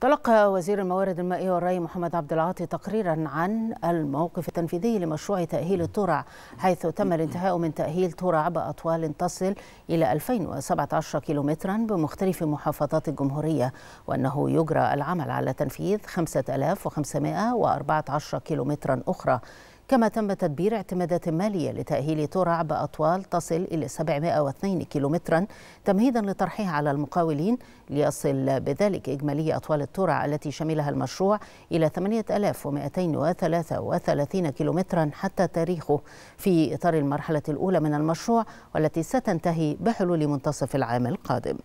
تلقى وزير الموارد المائية والري محمد عبد العاطي تقريرا عن الموقف التنفيذي لمشروع تأهيل الترع حيث تم الانتهاء من تأهيل ترع بأطوال تصل إلى 2017 كيلومترا بمختلف محافظات الجمهورية وأنه يجرى العمل على تنفيذ 5514 كيلومترا أخرى كما تم تدبير اعتمادات مالية لتأهيل ترع بأطوال تصل إلى 702 كيلومترا تمهيدا لطرحها على المقاولين ليصل بذلك إجمالي أطوال الترع التي شملها المشروع إلى 8233 كيلومترا حتى تاريخه في إطار المرحلة الأولى من المشروع والتي ستنتهي بحلول منتصف العام القادم